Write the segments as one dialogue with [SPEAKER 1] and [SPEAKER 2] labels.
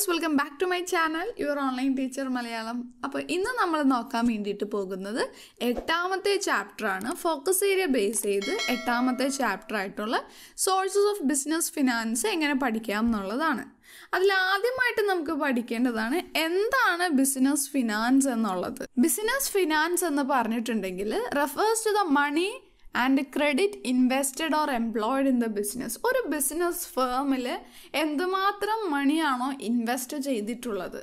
[SPEAKER 1] friends welcome back to my channel your online teacher Malayalam അപ്പോൾ ഇന്ന് നമ്മൾ നോക്കാൻ വേണ്ടിയിട്ട് പോകുന്നത് എട്ടാമത്തെ ചാപ്റ്ററാണ് ഫോക്കസ് ഏരിയ ബേസ് ചെയ്ത് എട്ടാമത്തെ ചാപ്റ്റർ ആയിട്ടുള്ള സോഴ്സസ് ഓഫ് ബിസിനസ് ഫിനാൻസ് എങ്ങനെ പഠിക്കാം എന്നുള്ളതാണ് അതിലാദ്യമായിട്ട് നമുക്ക് പഠിക്കേണ്ടതാണ് എന്താണ് ബിസിനസ് ഫിനാൻസ് എന്നുള്ളത് ബിസിനസ് ഫിനാൻസ് എന്ന് പറഞ്ഞിട്ടുണ്ടെങ്കിൽ refers to the money and credit invested or employed in the business ഒരു ബിസിനസ് ഫേമിൽ എന്തുമാത്രം മണിയാണോ ഇൻവെസ്റ്റ് ചെയ്തിട്ടുള്ളത്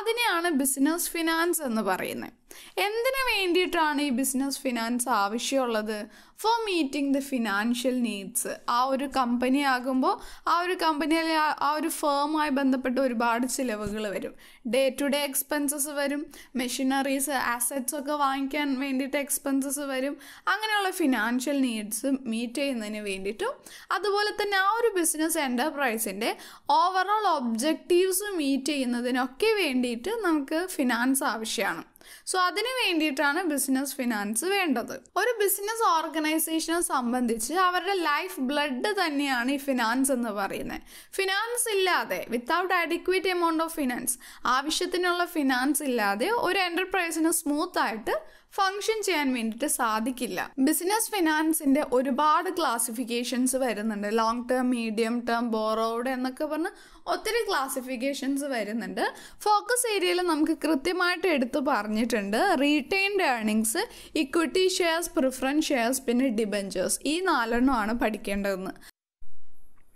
[SPEAKER 1] അതിനെയാണ് ബിസിനസ് ഫിനാൻസ് എന്ന് പറയുന്നത് എന്തിനു വേണ്ടിയിട്ടാണ് ഈ ബിസിനസ് ഫിനാൻസ് ആവശ്യമുള്ളത് for meeting the financial needs ആ ഒരു കമ്പനി ആകുമ്പോൾ ആ ഒരു കമ്പനിയിലെ ആ ഒരു ഫേമുമായി ബന്ധപ്പെട്ട് ഒരുപാട് ചിലവുകൾ വരും ഡേ ടു ഡേ എക്സ്പെൻസസ് വരും മെഷീനറീസ് ആസെറ്റ്സ് ഒക്കെ വാങ്ങിക്കാൻ വേണ്ടിയിട്ട് എക്സ്പെൻസസ് വരും അങ്ങനെയുള്ള ഫിനാൻഷ്യൽ നീഡ്സ് മീറ്റ് ചെയ്യുന്നതിന് വേണ്ടിയിട്ടും അതുപോലെ തന്നെ ആ ഒരു ബിസിനസ് എൻ്റർപ്രൈസിൻ്റെ ഓവറോൾ ഒബ്ജക്റ്റീവ്സ് മീറ്റ് ചെയ്യുന്നതിനൊക്കെ വേണ്ടിയിട്ട് നമുക്ക് ഫിനാൻസ് ആവശ്യമാണ് സോ അതിന് വേണ്ടിയിട്ടാണ് ബിസിനസ് ഫിനാൻസ് വേണ്ടത് ഒരു ബിസിനസ് ഓർഗനൈസേഷനെ സംബന്ധിച്ച് അവരുടെ ലൈഫ് ബ്ലഡ് തന്നെയാണ് ഈ ഫിനാൻസ് എന്ന് പറയുന്നത് ഫിനാൻസ് ഇല്ലാതെ without adequate amount of finance ആവശ്യത്തിനുള്ള ഫിനാൻസ് ഇല്ലാതെ ഒരു എൻ്റർപ്രൈസിന് സ്മൂത്തായിട്ട് ഫങ്ഷൻ ചെയ്യാൻ വേണ്ടിയിട്ട് സാധിക്കില്ല ബിസിനസ് ഫിനാൻസിന്റെ ഒരുപാട് ക്ലാസിഫിക്കേഷൻസ് വരുന്നുണ്ട് long term medium term borrowed എന്നൊക്കെ പറഞ്ഞ് ഒത്തിരി ക്ലാസിഫിക്കേഷൻസ് വരുന്നുണ്ട് ഫോക്കസ് ഏരിയയിൽ നമുക്ക് കൃത്യമായിട്ട് എടുത്തു പറഞ്ഞിട്ടുണ്ട് retained earnings equity shares preference shares പിന്നെ ഡിബഞ്ചേഴ്സ് ഈ നാലെണ്ണമാണ് പഠിക്കേണ്ടതെന്ന്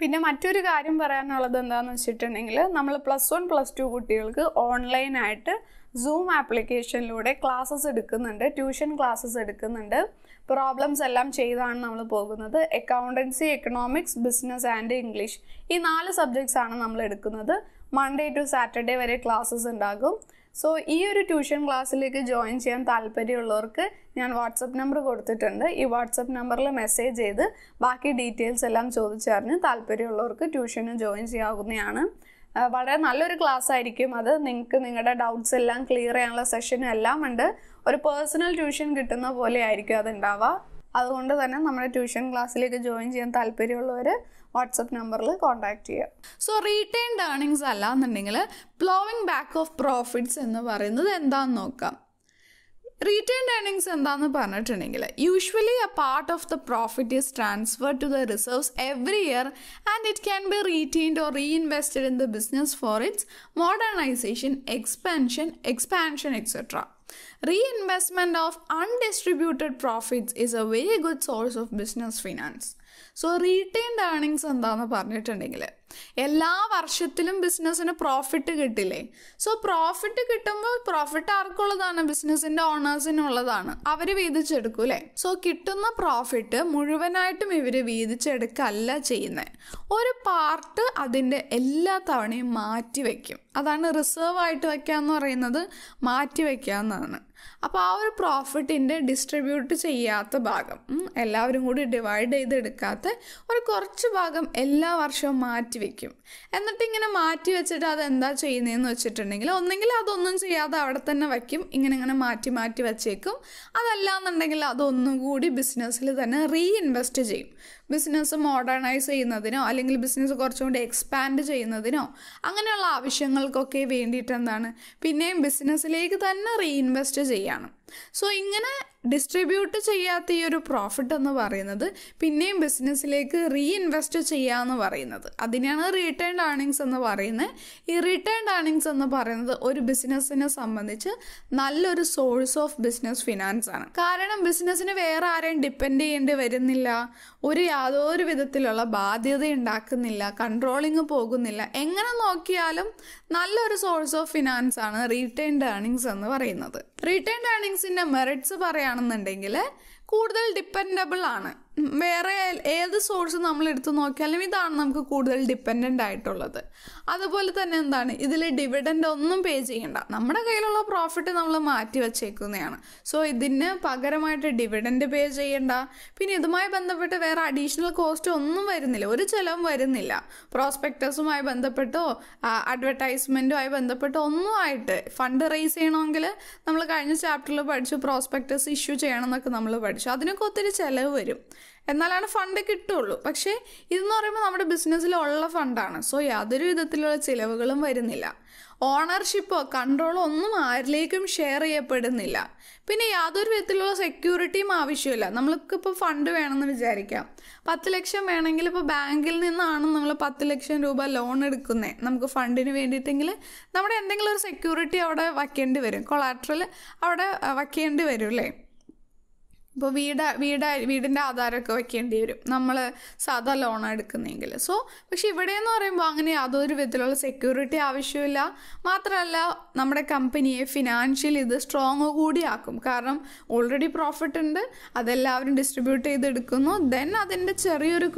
[SPEAKER 1] പിന്നെ മറ്റൊരു കാര്യം പറയാനുള്ളത് എന്താണെന്ന് വെച്ചിട്ടുണ്ടെങ്കിൽ നമ്മൾ പ്ലസ് വൺ പ്ലസ് ടു കുട്ടികൾക്ക് ഓൺലൈനായിട്ട് സൂം ആപ്ലിക്കേഷനിലൂടെ ക്ലാസ്സസ് എടുക്കുന്നുണ്ട് ട്യൂഷൻ ക്ലാസ്സസ് എടുക്കുന്നുണ്ട് പ്രോബ്ലംസ് എല്ലാം ചെയ്താണ് നമ്മൾ പോകുന്നത് accountancy economics business and English ഈ നാല് സബ്ജക്ട്സ് ആണ് നമ്മൾ എടുക്കുന്നത് മൺഡേ ടു സാറ്റർഡേ വരെ ക്ലാസ്സസ് ഉണ്ടാകും സോ ഈ ഒരു ട്യൂഷൻ ക്ലാസ്സിലേക്ക് ജോയിൻ ചെയ്യാൻ താല്പര്യമുള്ളവർക്ക് ഞാൻ വാട്സപ്പ് നമ്പർ കൊടുത്തിട്ടുണ്ട് ഈ വാട്സപ്പ് നമ്പറിൽ മെസ്സേജ് ചെയ്ത് ബാക്കി ഡീറ്റെയിൽസ് എല്ലാം ചോദിച്ചറിഞ്ഞ് താല്പര്യമുള്ളവർക്ക് ട്യൂഷന് ജോയിൻ ചെയ്യാവുന്നതാണ് വളരെ നല്ലൊരു ക്ലാസ് ആയിരിക്കും അത് നിങ്ങൾക്ക് നിങ്ങളുടെ ഡൗട്ട്സ് എല്ലാം ക്ലിയർ ചെയ്യാനുള്ള സെഷനും എല്ലാം ഉണ്ട് ഒരു പേഴ്സണൽ ട്യൂഷൻ കിട്ടുന്ന പോലെ ആയിരിക്കും അത് അതുകൊണ്ട് തന്നെ നമ്മുടെ ട്യൂഷൻ ക്ലാസ്സിലേക്ക് ജോയിൻ ചെയ്യാൻ താല്പര്യമുള്ളവർ വാട്സപ്പ് നമ്പറിൽ കോൺടാക്ട് ചെയ്യുക സോ റീറ്റെയിൻഡ് ഏർണിങ്സ് അല്ല എന്നുണ്ടെങ്കിൽ പ്ലോവിങ് ബാക്ക് ഓഫ് പ്രോഫിറ്റ്സ് എന്ന് പറയുന്നത് എന്താണെന്ന് നോക്കാം റീറ്റെയിൻ ഏർണിങ്സ് എന്താന്ന് പറഞ്ഞിട്ടുണ്ടെങ്കിൽ usually a part of the profit is transfer to the reserves every year and it can be retained or reinvested in the business for its modernisation expansion expansion etcetera reinvestment of undistributed profits is a very good source of business finance so retained earnings എന്താണെന്ന് പറഞ്ഞിട്ടുണ്ടെങ്കിൽ എല്ലാ വർഷത്തിലും ബിസിനസ്സിന് profit കിട്ടില്ലേ so profit കിട്ടുമ്പോൾ profit ആർക്കുള്ളതാണ് ബിസിനസ്സിൻ്റെ ഓണേഴ്സിനുള്ളതാണ് അവർ വീതിച്ചെടുക്കൂലേ സോ കിട്ടുന്ന പ്രോഫിറ്റ് മുഴുവനായിട്ടും ഇവർ വീതിച്ചെടുക്കല്ല ചെയ്യുന്നത് ഒരു പാർട്ട് അതിൻ്റെ എല്ലാ തവണയും മാറ്റി വയ്ക്കും അതാണ് റിസർവ് ആയിട്ട് വയ്ക്കുക എന്ന് പറയുന്നത് മാറ്റി വയ്ക്കുക എന്നാണ് അപ്പോൾ ആ ഒരു പ്രോഫിറ്റിൻ്റെ ഡിസ്ട്രിബ്യൂട്ട് ചെയ്യാത്ത ഭാഗം എല്ലാവരും കൂടി ഡിവൈഡ് ചെയ്തെടുക്കാത്ത ഒരു കുറച്ച് ഭാഗം എല്ലാ വർഷവും മാറ്റി വയ്ക്കും എന്നിട്ട് ഇങ്ങനെ മാറ്റി വെച്ചിട്ട് അതെന്താ ചെയ്യുന്നതെന്ന് വെച്ചിട്ടുണ്ടെങ്കിൽ ഒന്നെങ്കിൽ അതൊന്നും ചെയ്യാതെ അവിടെ തന്നെ വയ്ക്കും ഇങ്ങനെ ഇങ്ങനെ മാറ്റി മാറ്റി വെച്ചേക്കും എന്നുണ്ടെങ്കിൽ അതൊന്നും കൂടി ബിസിനസ്സിൽ തന്നെ റീഇൻവെസ്റ്റ് ചെയ്യും ബിസിനസ് മോഡേണൈസ് ചെയ്യുന്നതിനോ അല്ലെങ്കിൽ ബിസിനസ് കുറച്ചും കൂടി എക്സ്പാൻഡ് ചെയ്യുന്നതിനോ അങ്ങനെയുള്ള ആവശ്യങ്ങൾക്കൊക്കെ വേണ്ടിയിട്ട് എന്താണ് പിന്നെയും ബിസിനസ്സിലേക്ക് തന്നെ റീഇൻവെസ്റ്റ് ചെയ്യാണ് സോ ഇങ്ങനെ ഡിസ്ട്രിബ്യൂട്ട് ചെയ്യാത്ത ഈ ഒരു പ്രോഫിറ്റ് എന്ന് പറയുന്നത് പിന്നെയും ബിസിനസ്സിലേക്ക് റീഇൻവെസ്റ്റ് ചെയ്യുക എന്ന് പറയുന്നത് അതിനെയാണ് റീട്ടേൺ ഏർണിങ്സ് എന്ന് പറയുന്നത് ഈ റീട്ടേൺ ഏർണിങ്സ് എന്ന് പറയുന്നത് ഒരു ബിസിനസ്സിനെ സംബന്ധിച്ച് നല്ലൊരു സോഴ്സ് ഓഫ് ബിസിനസ് ഫിനാൻസ് ആണ് കാരണം ബിസിനസ്സിന് വേറെ ആരെയും ഡിപ്പെൻഡ് ചെയ്യേണ്ടി വരുന്നില്ല ഒരു യാതൊരു വിധത്തിലുള്ള ബാധ്യത ഉണ്ടാക്കുന്നില്ല കൺട്രോളിങ് പോകുന്നില്ല എങ്ങനെ നോക്കിയാലും നല്ലൊരു സോഴ്സ് ഓഫ് ഫിനാൻസ് ആണ് റീറ്റേൺ ഏർണിങ്സ് എന്ന് പറയുന്നത് റീറ്റേൺ ഏർണിങ്സ് ബിസിനസ്സിൻ്റെ മെറിറ്റ്സ് പറയുകയാണെന്നുണ്ടെങ്കിൽ കൂടുതൽ ഡിപ്പെൻഡബിൾ ആണ് വേറെ ഏത് സോഴ്സ് നമ്മൾ എടുത്ത് നോക്കിയാലും ഇതാണ് നമുക്ക് കൂടുതൽ ഡിപ്പെൻഡൻ്റ് ആയിട്ടുള്ളത് അതുപോലെ തന്നെ എന്താണ് ഇതിൽ ഡിവിഡൻ്റ് ഒന്നും പേ ചെയ്യണ്ട നമ്മുടെ കയ്യിലുള്ള പ്രോഫിറ്റ് നമ്മൾ മാറ്റി വച്ചേക്കുന്നതാണ് സോ ഇതിന് പകരമായിട്ട് ഡിവിഡൻ്റ് പേ ചെയ്യണ്ട പിന്നെ ഇതുമായി ബന്ധപ്പെട്ട് വേറെ അഡീഷണൽ കോസ്റ്റ് ഒന്നും വരുന്നില്ല ഒരു ചിലവും വരുന്നില്ല പ്രോസ്പെക്ടസുമായി ബന്ധപ്പെട്ടോ അഡ്വർടൈസ്മെൻറ്റുമായി ബന്ധപ്പെട്ടോ ഒന്നും ആയിട്ട് ഫണ്ട് റേസ് ചെയ്യണമെങ്കിൽ നമ്മൾ കഴിഞ്ഞ ചാപ്റ്ററിൽ പഠിച്ചു പ്രോസ്പെക്ടസ് ഇഷ്യൂ ചെയ്യണമെന്നൊക്കെ നമ്മൾ പഠിച്ചു പക്ഷെ അതിനൊക്കെ ഒത്തിരി ചിലവ് വരും എന്നാലാണ് ഫണ്ട് കിട്ടുള്ളൂ പക്ഷേ ഇതെന്ന് പറയുമ്പോൾ നമ്മുടെ ബിസിനസ്സിലുള്ള ഫണ്ടാണ് സോ യാതൊരു വിധത്തിലുള്ള ചിലവുകളും വരുന്നില്ല ഓണർഷിപ്പോ കൺട്രോളോ ഒന്നും ആരിലേക്കും ഷെയർ ചെയ്യപ്പെടുന്നില്ല പിന്നെ യാതൊരു വിധത്തിലുള്ള സെക്യൂരിറ്റിയും ആവശ്യമില്ല നമ്മൾക്കിപ്പോൾ ഫണ്ട് വേണമെന്ന് വിചാരിക്കാം പത്ത് ലക്ഷം വേണമെങ്കിൽ ഇപ്പോൾ ബാങ്കിൽ നിന്നാണ് നമ്മൾ പത്ത് ലക്ഷം രൂപ ലോൺ എടുക്കുന്നത് നമുക്ക് ഫണ്ടിന് വേണ്ടിയിട്ടെങ്കിൽ നമ്മുടെ എന്തെങ്കിലും ഒരു സെക്യൂരിറ്റി അവിടെ വയ്ക്കേണ്ടി വരും കൊളാട്രൽ അവിടെ വയ്ക്കേണ്ടി വരും അല്ലേ ഇപ്പോൾ വീട് വീട് വീടിൻ്റെ ആധാരമൊക്കെ വെക്കേണ്ടി വരും നമ്മൾ സാധാ ലോണാണ് എടുക്കുന്നെങ്കിൽ സോ പക്ഷെ എന്ന് പറയുമ്പോൾ അങ്ങനെ യാതൊരു വിധത്തിലുള്ള സെക്യൂരിറ്റി ആവശ്യമില്ല മാത്രമല്ല നമ്മുടെ കമ്പനിയെ ഫിനാൻഷ്യലി ഇത് സ്ട്രോങ് കൂടിയാക്കും കാരണം ഓൾറെഡി പ്രോഫിറ്റ് ഉണ്ട് അതെല്ലാവരും ഡിസ്ട്രിബ്യൂട്ട് ചെയ്തെടുക്കുന്നു ദെൻ അതിൻ്റെ ചെറിയൊരു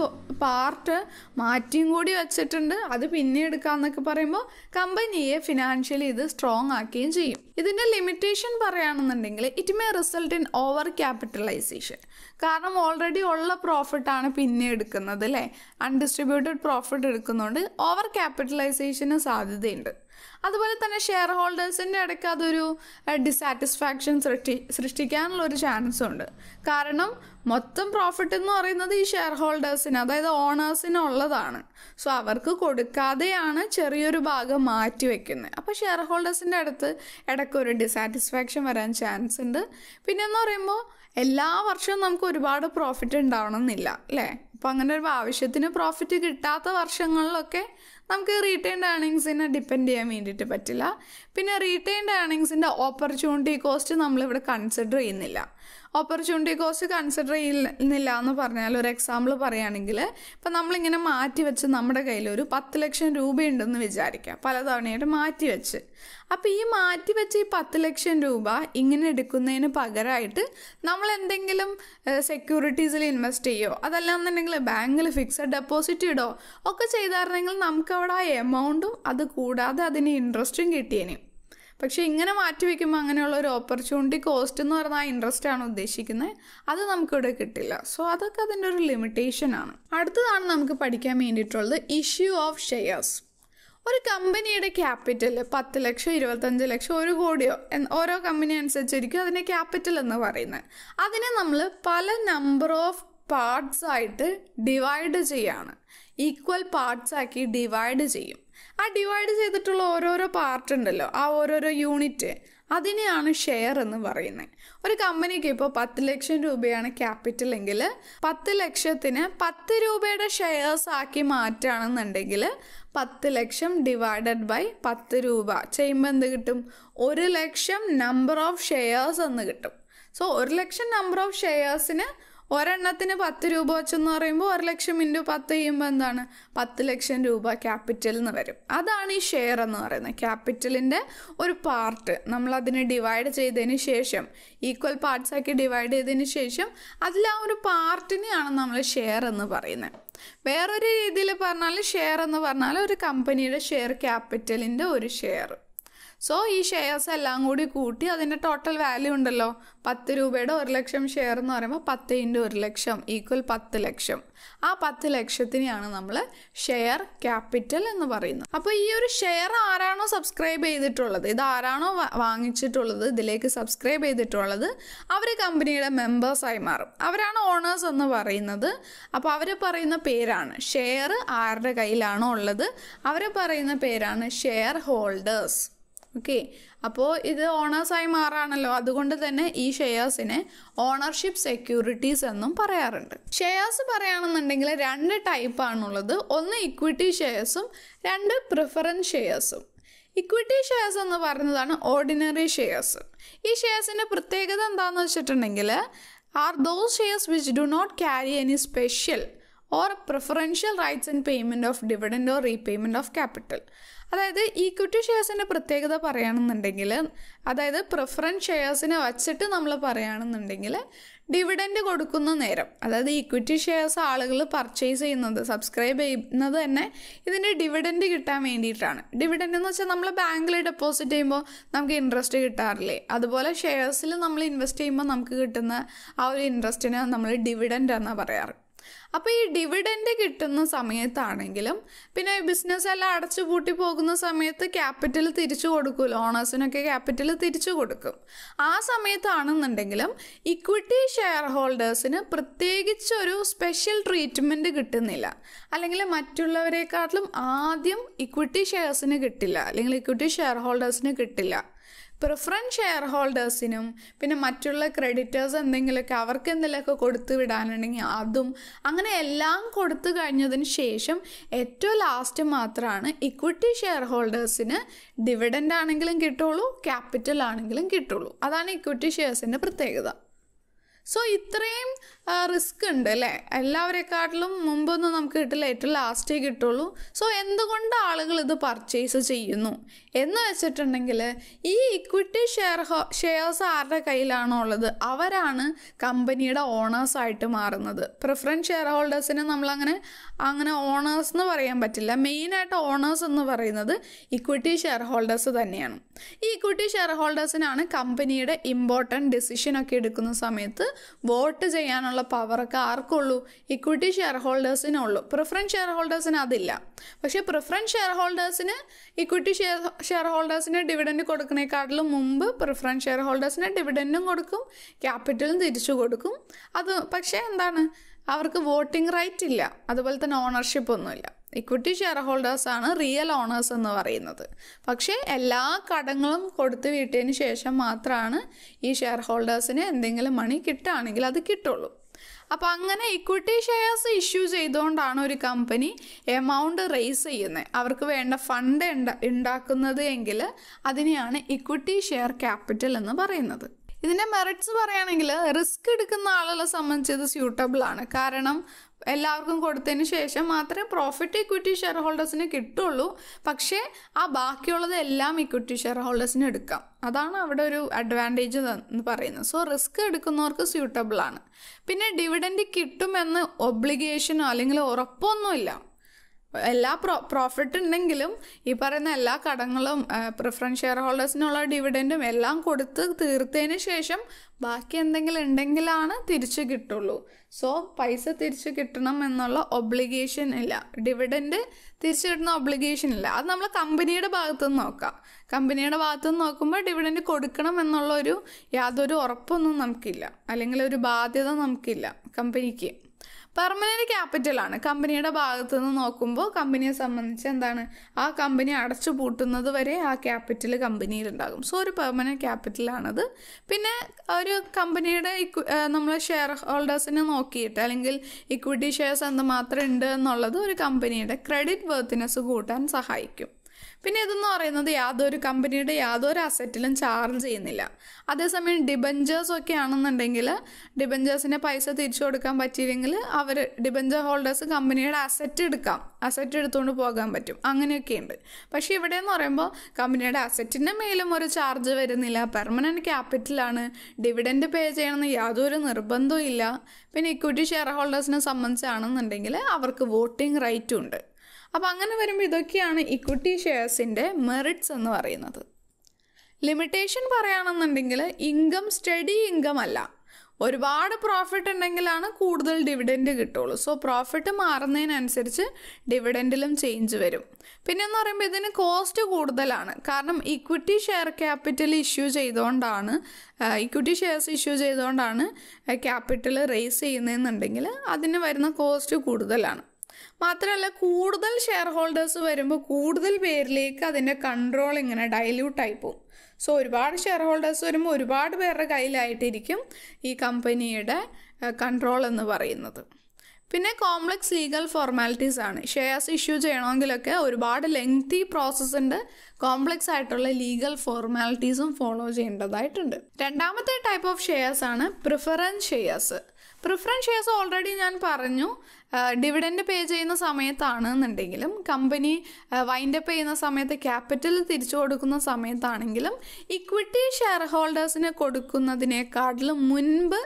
[SPEAKER 1] പാർട്ട് മാറ്റിയും കൂടി വെച്ചിട്ടുണ്ട് അത് പിന്നെ എടുക്കാമെന്നൊക്കെ പറയുമ്പോൾ കമ്പനിയെ ഫിനാൻഷ്യലി ഇത് സ്ട്രോങ് ആക്കുകയും ചെയ്യും ഇതിൻ്റെ ലിമിറ്റേഷൻ പറയുകയാണെന്നുണ്ടെങ്കിൽ it may result in over capital capitalisation കാരണം ഓൾറെഡി ഉള്ള പ്രോഫിറ്റാണ് പിന്നെ എടുക്കുന്നത് അല്ലേ അൺഡിസ്ട്രിബ്യൂട്ടഡ് പ്രോഫിറ്റ് എടുക്കുന്നതുകൊണ്ട് ഓവർ ക്യാപിറ്റലൈസേഷന് സാധ്യതയുണ്ട് അതുപോലെ തന്നെ ഷെയർ ഹോൾഡേഴ്സിൻ്റെ ഇടയ്ക്ക് അതൊരു ഡിസാറ്റിസ്ഫാക്ഷൻ സൃഷ്ടി സൃഷ്ടിക്കാനുള്ള ഒരു ചാൻസും ഉണ്ട് കാരണം മൊത്തം പ്രോഫിറ്റ് എന്ന് പറയുന്നത് ഈ ഷെയർ ഹോൾഡേഴ്സിന് അതായത് ഓണേഴ്സിന് ഉള്ളതാണ് സോ അവർക്ക് കൊടുക്കാതെയാണ് ചെറിയൊരു ഭാഗം മാറ്റി വെക്കുന്നത് അപ്പോൾ ഷെയർ ഹോൾഡേഴ്സിൻ്റെ അടുത്ത് ഇടയ്ക്ക് ഒരു ഡിസാറ്റിസ്ഫാക്ഷൻ വരാൻ ചാൻസ് ഉണ്ട് പിന്നെന്ന് പറയുമ്പോൾ എല്ലാ വർഷവും നമുക്ക് ഒരുപാട് പ്രോഫിറ്റ് ഉണ്ടാവണമെന്നില്ല അല്ലേ അപ്പോൾ അങ്ങനെ ഒരു ആവശ്യത്തിന് പ്രോഫിറ്റ് കിട്ടാത്ത വർഷങ്ങളിലൊക്കെ നമുക്ക് റീറ്റേൺ ഏർണിങ്സിനെ ഡിപ്പെൻഡ് ചെയ്യാൻ വേണ്ടിയിട്ട് പറ്റില്ല പിന്നെ റീറ്റെയിൻഡ് ഏർണിങ്സിൻ്റെ ഓപ്പർച്യൂണിറ്റി കോസ്റ്റ് നമ്മളിവിടെ കൺസിഡർ ചെയ്യുന്നില്ല ഓപ്പർച്യൂണിറ്റി കോസ്റ്റ് കൺസിഡർ ചെയ്യുന്നില്ല എന്ന് പറഞ്ഞാൽ ഒരു എക്സാമ്പിൾ പറയുകയാണെങ്കിൽ ഇപ്പം നമ്മളിങ്ങനെ മാറ്റി വെച്ച് നമ്മുടെ കയ്യിൽ ഒരു പത്ത് ലക്ഷം രൂപയുണ്ടെന്ന് വിചാരിക്കാം പലതവണയായിട്ട് മാറ്റി വെച്ച് അപ്പോൾ ഈ മാറ്റി വെച്ച് ഈ പത്ത് ലക്ഷം രൂപ ഇങ്ങനെ എടുക്കുന്നതിന് പകരമായിട്ട് നമ്മൾ എന്തെങ്കിലും സെക്യൂരിറ്റീസിൽ ഇൻവെസ്റ്റ് ചെയ്യോ അതല്ല എന്നുണ്ടെങ്കിൽ ബാങ്കിൽ ഫിക്സഡ് ഡെപ്പോസിറ്റ് ഇടോ ഒക്കെ ചെയ്തായിരുന്നെങ്കിൽ നമുക്ക് അവിടെ ആ എമൗണ്ടും അത് കൂടാതെ അതിന് ഇൻട്രസ്റ്റും കിട്ടിയേനെ പക്ഷേ ഇങ്ങനെ മാറ്റി വയ്ക്കുമ്പോൾ അങ്ങനെയുള്ള ഒരു ഓപ്പർച്യൂണിറ്റി കോസ്റ്റ് എന്ന് പറഞ്ഞാൽ ഇൻട്രസ്റ്റ് ആണ് ഉദ്ദേശിക്കുന്നത് അത് നമുക്കിവിടെ കിട്ടില്ല സോ അതൊക്കെ അതിൻ്റെ ഒരു ലിമിറ്റേഷൻ ആണ് അടുത്തതാണ് നമുക്ക് പഠിക്കാൻ വേണ്ടിയിട്ടുള്ളത് ഇഷ്യൂ ഓഫ് ഷെയർസ് ഒരു കമ്പനിയുടെ ക്യാപിറ്റൽ പത്ത് ലക്ഷം ഇരുപത്തഞ്ച് ലക്ഷം ഒരു കോടിയോ ഓരോ കമ്പനി അനുസരിച്ചിരിക്കും അതിനെ ക്യാപിറ്റൽ എന്ന് പറയുന്നത് അതിനെ നമ്മൾ പല നമ്പർ ഓഫ് പാർട്സ് ആയിട്ട് ഡിവൈഡ് ചെയ്യാണ് ഈക്വൽ പാർട്സ് ആക്കി ഡിവൈഡ് ചെയ്യും ആ ഡിവൈഡ് ചെയ്തിട്ടുള്ള ഓരോരോ പാർട്ട് ഉണ്ടല്ലോ ആ ഓരോരോ യൂണിറ്റ് അതിനെയാണ് ഷെയർ എന്ന് പറയുന്നത് ഒരു കമ്പനിക്ക് ഇപ്പോൾ പത്ത് ലക്ഷം രൂപയാണ് ക്യാപിറ്റൽ എങ്കിൽ പത്ത് ലക്ഷത്തിന് പത്ത് രൂപയുടെ ഷെയർസ് ആക്കി മാറ്റുകയാണെന്നുണ്ടെങ്കിൽ പത്ത് ലക്ഷം ഡിവൈഡഡ് ബൈ പത്ത് രൂപ ചെയ്യുമ്പോൾ എന്ത് കിട്ടും ഒരു ലക്ഷം നമ്പർ ഓഫ് ഷെയർസ് എന്ന് കിട്ടും സോ ഒരു ലക്ഷം നമ്പർ ഓഫ് ഷെയർസിന് ഒരെണ്ണത്തിന് പത്ത് രൂപ വെച്ചെന്ന് പറയുമ്പോൾ ഒരു ലക്ഷം ഇൻറ്റു പത്ത് ചെയ്യുമ്പോൾ എന്താണ് പത്ത് ലക്ഷം രൂപ ക്യാപിറ്റൽ എന്ന് വരും അതാണ് ഈ ഷെയർ എന്ന് പറയുന്നത് ക്യാപിറ്റലിൻ്റെ ഒരു പാർട്ട് നമ്മൾ അതിനെ ഡിവൈഡ് ചെയ്തതിന് ശേഷം ഈക്വൽ പാർട്സ് ആക്കി ഡിവൈഡ് ചെയ്തതിന് ശേഷം അതിൽ ആ ഒരു പാർട്ടിനെയാണ് നമ്മൾ ഷെയർ എന്ന് പറയുന്നത് വേറൊരു രീതിയിൽ പറഞ്ഞാൽ ഷെയർ എന്ന് പറഞ്ഞാൽ ഒരു കമ്പനിയുടെ ഷെയർ ക്യാപിറ്റലിൻ്റെ ഒരു ഷെയർ സോ ഈ ഷെയർസ് എല്ലാം കൂടി കൂട്ടി അതിൻ്റെ ടോട്ടൽ വാല്യൂ ഉണ്ടല്ലോ പത്ത് രൂപയുടെ ഒരു ലക്ഷം ഷെയർ എന്ന് പറയുമ്പോൾ പത്ത് ഇൻറ്റു ഒരു ലക്ഷം ഈക്വൽ പത്ത് ലക്ഷം ആ പത്ത് ലക്ഷത്തിനെയാണ് നമ്മൾ ഷെയർ ക്യാപിറ്റൽ എന്ന് പറയുന്നത് അപ്പോൾ ഈ ഒരു ഷെയർ ആരാണോ സബ്സ്ക്രൈബ് ചെയ്തിട്ടുള്ളത് ഇത് ആരാണോ വാങ്ങിച്ചിട്ടുള്ളത് ഇതിലേക്ക് സബ്സ്ക്രൈബ് ചെയ്തിട്ടുള്ളത് അവർ കമ്പനിയുടെ മെമ്പേഴ്സായി മാറും അവരാണ് ഓണേഴ്സ് എന്ന് പറയുന്നത് അപ്പോൾ അവർ പറയുന്ന പേരാണ് ഷെയർ ആരുടെ കയ്യിലാണോ ഉള്ളത് അവർ പറയുന്ന പേരാണ് ഷെയർ ഹോൾഡേഴ്സ് ഓക്കെ അപ്പോൾ ഇത് ഓണേഴ്സായി മാറാണല്ലോ അതുകൊണ്ട് തന്നെ ഈ ഷെയർസിനെ ഓണർഷിപ്പ് സെക്യൂരിറ്റീസ് എന്നും പറയാറുണ്ട് ഷെയർസ് പറയുകയാണെന്നുണ്ടെങ്കിൽ രണ്ട് ടൈപ്പാണുള്ളത് ഒന്ന് ഇക്വിറ്റി ഷെയർസും രണ്ട് പ്രിഫറൻസ് ഷെയർസും ഇക്വിറ്റി ഷെയർസ് എന്ന് പറയുന്നതാണ് ഓർഡിനറി ഷെയർസ് ഈ ഷെയർസിൻ്റെ പ്രത്യേകത എന്താണെന്ന് വെച്ചിട്ടുണ്ടെങ്കിൽ are those shares which do not carry any special or preferential rights and payment of dividend or repayment of capital അതായത് ഈക്വിറ്റി ഷെയർസിൻ്റെ പ്രത്യേകത പറയുകയാണെന്നുണ്ടെങ്കിൽ അതായത് പ്രിഫറൻസ് ഷെയർസിനെ വച്ചിട്ട് നമ്മൾ പറയുകയാണെന്നുണ്ടെങ്കിൽ ഡിവിഡൻഡ് കൊടുക്കുന്ന നേരം അതായത് ഇക്വിറ്റി ഷെയർസ് ആളുകൾ പർച്ചേസ് ചെയ്യുന്നത് സബ്സ്ക്രൈബ് ചെയ്യുന്നത് തന്നെ ഇതിൻ്റെ ഡിവിഡൻഡ് കിട്ടാൻ വേണ്ടിയിട്ടാണ് ഡിവിഡൻഡ് എന്ന് വെച്ചാൽ നമ്മൾ ബാങ്കിൽ ഡെപ്പോസിറ്റ് ചെയ്യുമ്പോൾ നമുക്ക് ഇൻട്രസ്റ്റ് കിട്ടാറില്ലേ അതുപോലെ ഷെയർസിൽ നമ്മൾ ഇൻവെസ്റ്റ് ചെയ്യുമ്പോൾ നമുക്ക് കിട്ടുന്ന ആ ഒരു ഇൻട്രസ്റ്റിനെ നമ്മൾ ഡിവിഡൻഡ് എന്നാണ് പറയാറ് അപ്പോൾ ഈ ഡിവിഡൻഡ് കിട്ടുന്ന സമയത്താണെങ്കിലും പിന്നെ ഈ ബിസിനസ് എല്ലാം അടച്ചു പൂട്ടി പോകുന്ന സമയത്ത് ക്യാപിറ്റൽ തിരിച്ചു കൊടുക്കുമല്ലോ ഓണേഴ്സിനൊക്കെ ക്യാപിറ്റൽ തിരിച്ചു കൊടുക്കും ആ സമയത്താണെന്നുണ്ടെങ്കിലും ഇക്വിറ്റി ഷെയർ ഹോൾഡേഴ്സിന് പ്രത്യേകിച്ചൊരു സ്പെഷ്യൽ ട്രീറ്റ്മെൻറ്റ് കിട്ടുന്നില്ല അല്ലെങ്കിൽ മറ്റുള്ളവരെക്കാട്ടിലും ആദ്യം ഇക്വിറ്റി ഷെയർസിന് കിട്ടില്ല അല്ലെങ്കിൽ ഇക്വിറ്റി ഷെയർ ഹോൾഡേഴ്സിന് കിട്ടില്ല പ്രിഫറൻസ് ഷെയർ ഹോൾഡേഴ്സിനും പിന്നെ മറ്റുള്ള ക്രെഡിറ്റേഴ്സ് എന്തെങ്കിലുമൊക്കെ അവർക്ക് എന്തെങ്കിലുമൊക്കെ കൊടുത്തു വിടാനുണ്ടെങ്കിൽ അതും അങ്ങനെ എല്ലാം കൊടുത്തു കഴിഞ്ഞതിന് ശേഷം ഏറ്റവും ലാസ്റ്റ് മാത്രമാണ് ഇക്വിറ്റി ഷെയർ ഹോൾഡേഴ്സിന് ഡിവിഡൻ്റ് ആണെങ്കിലും കിട്ടുള്ളൂ ക്യാപിറ്റൽ ആണെങ്കിലും കിട്ടുള്ളൂ അതാണ് ഇക്വിറ്റി ഷെയർസിൻ്റെ പ്രത്യേകത സോ ഇത്രയും റിസ്ക് ഉണ്ട് അല്ലേ എല്ലാവരെക്കാട്ടിലും മുമ്പൊന്നും നമുക്ക് കിട്ടില്ല ഏറ്റവും ലാസ്റ്റേ കിട്ടുള്ളൂ സോ എന്തുകൊണ്ട് ആളുകൾ ഇത് പർച്ചേസ് ചെയ്യുന്നു എന്ന് വെച്ചിട്ടുണ്ടെങ്കിൽ ഈ ഇക്വിറ്റി ഷെയർ ഷെയർസ് ആരുടെ കയ്യിലാണോ ഉള്ളത് അവരാണ് കമ്പനിയുടെ ഓണേഴ്സ് ആയിട്ട് മാറുന്നത് പ്രിഫറൻസ് ഷെയർ ഹോൾഡേഴ്സിന് നമ്മളങ്ങനെ അങ്ങനെ ഓണേഴ്സ് എന്ന് പറയാൻ പറ്റില്ല മെയിനായിട്ട് ഓണേഴ്സ് എന്ന് പറയുന്നത് ഇക്വിറ്റി ഷെയർ ഹോൾഡേഴ്സ് തന്നെയാണ് ഈ ഇക്വിറ്റി ഷെയർ ഹോൾഡേഴ്സിനാണ് കമ്പനിയുടെ ഇമ്പോർട്ടൻറ്റ് ഡിസിഷനൊക്കെ എടുക്കുന്ന സമയത്ത് വോട്ട് ചെയ്യാനുള്ള പവറൊക്കെ ആർക്കുള്ളൂ ഇക്വിറ്റി ഷെയർ ഹോൾഡേഴ്സിനെ ഉള്ളൂ പ്രിഫറൻസ് ഷെയർ ഹോൾഡേഴ്സിന് അതില്ല പക്ഷേ പ്രിഫറൻസ് ഷെയർ ഹോൾഡേഴ്സിന് ഇക്വിറ്റി ഷെയർ ഷെയർ ഹോൾഡേഴ്സിന് ഡിവിഡൻഡ് കൊടുക്കുന്നേക്കാട്ടിലും മുമ്പ് പ്രിഫറൻസ് ഷെയർ ഹോൾഡേഴ്സിന് ഡിവിഡൻഡും കൊടുക്കും ക്യാപിറ്റലും തിരിച്ചു കൊടുക്കും അത് പക്ഷേ എന്താണ് അവർക്ക് വോട്ടിംഗ് റൈറ്റ് ഇല്ല അതുപോലെ തന്നെ ഓണർഷിപ്പ് ഒന്നുമില്ല ഇക്വിറ്റി ഷെയർ ഹോൾഡേഴ്സാണ് റിയൽ ഓണേഴ്സ് എന്ന് പറയുന്നത് പക്ഷേ എല്ലാ കടങ്ങളും കൊടുത്തു വീട്ടിയതിന് ശേഷം മാത്രമാണ് ഈ ഷെയർ ഹോൾഡേഴ്സിന് എന്തെങ്കിലും മണി കിട്ടുകയാണെങ്കിൽ അത് കിട്ടുള്ളൂ അപ്പോൾ അങ്ങനെ ഇക്വിറ്റി ഷെയർസ് ഇഷ്യൂ ചെയ്തുകൊണ്ടാണ് ഒരു കമ്പനി എമൗണ്ട് റേസ് ചെയ്യുന്നത് അവർക്ക് വേണ്ട ഫണ്ട് ഉണ്ടാക്കുന്നത് എങ്കിൽ അതിനെയാണ് ഇക്വിറ്റി ഷെയർ ക്യാപിറ്റൽ എന്ന് പറയുന്നത് ഇതിൻ്റെ മെറിറ്റ്സ് പറയുകയാണെങ്കിൽ റിസ്ക് എടുക്കുന്ന ആളുകളെ സംബന്ധിച്ച് ഇത് സ്യൂട്ടബിൾ ആണ് കാരണം എല്ലാവർക്കും കൊടുത്തതിന് ശേഷം മാത്രമേ പ്രോഫിറ്റ് ഇക്വിറ്റി ഷെയർ ഹോൾഡേഴ്സിന് കിട്ടുള്ളൂ പക്ഷേ ആ ബാക്കിയുള്ളത് എല്ലാം ഇക്വിറ്റി ഷെയർ ഹോൾഡേഴ്സിന് എടുക്കാം അതാണ് അവിടെ ഒരു അഡ്വാൻറ്റേജ് എന്ന് പറയുന്നത് സോ റിസ്ക് എടുക്കുന്നവർക്ക് സ്യൂട്ടബിൾ ആണ് പിന്നെ ഡിവിഡൻഡ് കിട്ടുമെന്ന് ഒബ്ലിഗേഷനോ അല്ലെങ്കിൽ ഉറപ്പൊന്നുമില്ല എല്ലാ പ്രോ പ്രോഫിറ്റ് ഉണ്ടെങ്കിലും ഈ പറയുന്ന എല്ലാ കടങ്ങളും പ്രിഫറൻസ് ഷെയർ ഹോൾഡേഴ്സിനുള്ള ഡിവിഡൻറ്റും എല്ലാം കൊടുത്ത് തീർത്തതിന് ശേഷം ബാക്കി എന്തെങ്കിലും ഉണ്ടെങ്കിലാണ് തിരിച്ചു കിട്ടുള്ളൂ സോ പൈസ തിരിച്ചു കിട്ടണം എന്നുള്ള ഒബ്ലിഗേഷൻ ഇല്ല ഡിവിഡൻറ്റ് തിരിച്ചു കിട്ടുന്ന ഒബ്ലിഗേഷൻ ഇല്ല അത് നമ്മൾ കമ്പനിയുടെ ഭാഗത്തു നിന്ന് നോക്കാം കമ്പനിയുടെ ഭാഗത്തു നിന്ന് നോക്കുമ്പോൾ ഡിവിഡൻറ്റ് കൊടുക്കണം എന്നുള്ളൊരു യാതൊരു ഉറപ്പൊന്നും നമുക്കില്ല അല്ലെങ്കിൽ ഒരു ബാധ്യത നമുക്കില്ല കമ്പനിക്ക് പെർമനൻറ്റ് ക്യാപിറ്റലാണ് കമ്പനിയുടെ ഭാഗത്തു നിന്ന് നോക്കുമ്പോൾ കമ്പനിയെ സംബന്ധിച്ച് എന്താണ് ആ കമ്പനി അടച്ചു പൂട്ടുന്നത് വരെ ആ ക്യാപിറ്റൽ ഉണ്ടാകും സോ ഒരു പെർമനൻറ്റ് ക്യാപിറ്റലാണത് പിന്നെ ഒരു കമ്പനിയുടെ നമ്മൾ ഷെയർ ഹോൾഡേഴ്സിനെ നോക്കിയിട്ട് അല്ലെങ്കിൽ ഇക്വിറ്റി ഷെയർസ് എന്ത് മാത്രം ഉണ്ട് എന്നുള്ളത് ഒരു കമ്പനിയുടെ ക്രെഡിറ്റ് വർത്തിനെസ് കൂട്ടാൻ സഹായിക്കും പിന്നെ ഇതെന്ന് പറയുന്നത് യാതൊരു കമ്പനിയുടെ യാതൊരു അസറ്റിലും ചാർജ് ചെയ്യുന്നില്ല അതേസമയം ഡിബഞ്ചേഴ്സ് ഒക്കെ ആണെന്നുണ്ടെങ്കിൽ ഡിബഞ്ചേഴ്സിന് പൈസ തിരിച്ചു കൊടുക്കാൻ പറ്റിയില്ലെങ്കിൽ അവർ ഡിബഞ്ചർ ഹോൾഡേഴ്സ് കമ്പനിയുടെ അസറ്റ് എടുക്കാം അസറ്റ് എടുത്തുകൊണ്ട് പോകാൻ പറ്റും അങ്ങനെയൊക്കെയുണ്ട് പക്ഷേ ഇവിടെ എന്ന് പറയുമ്പോൾ കമ്പനിയുടെ അസറ്റിൻ്റെ മേലും ഒരു ചാർജ് വരുന്നില്ല പെർമനൻറ്റ് ക്യാപിറ്റലാണ് ഡിവിഡൻഡ് പേ ചെയ്യണമെന്ന് യാതൊരു നിർബന്ധവും ഇല്ല പിന്നെ ഇക്വിറ്റി ഷെയർ ഹോൾഡേഴ്സിനെ സംബന്ധിച്ചാണെന്നുണ്ടെങ്കിൽ അവർക്ക് വോട്ടിംഗ് റൈറ്റും ഉണ്ട് അപ്പോൾ അങ്ങനെ വരുമ്പോൾ ഇതൊക്കെയാണ് ഇക്വിറ്റി ഷെയർസിൻ്റെ മെറിറ്റ്സ് എന്ന് പറയുന്നത് ലിമിറ്റേഷൻ പറയുകയാണെന്നുണ്ടെങ്കിൽ ഇൻകം സ്റ്റഡി ഇൻകം അല്ല ഒരുപാട് പ്രോഫിറ്റ് ഉണ്ടെങ്കിലാണ് കൂടുതൽ ഡിവിഡൻഡ് കിട്ടുള്ളൂ സോ പ്രോഫിറ്റ് മാറുന്നതിനനുസരിച്ച് ഡിവിഡൻഡിലും ചേഞ്ച് വരും പിന്നെ എന്ന് പറയുമ്പോൾ ഇതിന് കോസ്റ്റ് കൂടുതലാണ് കാരണം ഇക്വിറ്റി ഷെയർ ക്യാപിറ്റൽ ഇഷ്യൂ ചെയ്തുകൊണ്ടാണ് ഇക്വിറ്റി ഷെയർസ് ഇഷ്യൂ ചെയ്തുകൊണ്ടാണ് ക്യാപിറ്റൽ റേസ് ചെയ്യുന്നതെന്നുണ്ടെങ്കിൽ അതിന് വരുന്ന കോസ്റ്റ് കൂടുതലാണ് മാത്രമല്ല കൂടുതൽ ഷെയർ ഹോൾഡേഴ്സ് വരുമ്പോൾ കൂടുതൽ പേരിലേക്ക് അതിൻ്റെ കൺട്രോൾ ഇങ്ങനെ ഡൈല്യൂട്ടായി പോകും സോ ഒരുപാട് ഷെയർ ഹോൾഡേഴ്സ് വരുമ്പോൾ ഒരുപാട് പേരുടെ കയ്യിലായിട്ടിരിക്കും ഈ കമ്പനിയുടെ കൺട്രോൾ എന്ന് പറയുന്നത് പിന്നെ കോംപ്ലക്സ് ലീഗൽ ഫോർമാലിറ്റീസ് ആണ് ഷെയർസ് ഇഷ്യൂ ചെയ്യണമെങ്കിലൊക്കെ ഒരുപാട് ലെങ്തി പ്രോസസ്സ് ഉണ്ട് കോംപ്ലക്സ് ആയിട്ടുള്ള ലീഗൽ ഫോർമാലിറ്റീസും ഫോളോ ചെയ്യേണ്ടതായിട്ടുണ്ട് രണ്ടാമത്തെ ടൈപ്പ് ഓഫ് ഷെയർസ് ആണ് preference shares preference shares already ഞാൻ പറഞ്ഞു ഡിവിഡൻഡ് പേ ചെയ്യുന്ന സമയത്താണെന്നുണ്ടെങ്കിലും കമ്പനി വൈൻഡപ്പ് ചെയ്യുന്ന സമയത്ത് ക്യാപിറ്റൽ തിരിച്ചു കൊടുക്കുന്ന സമയത്താണെങ്കിലും ഇക്വിറ്റി ഷെയർ ഹോൾഡേഴ്സിന് കൊടുക്കുന്നതിനേക്കാട്ടിലും മുൻപ്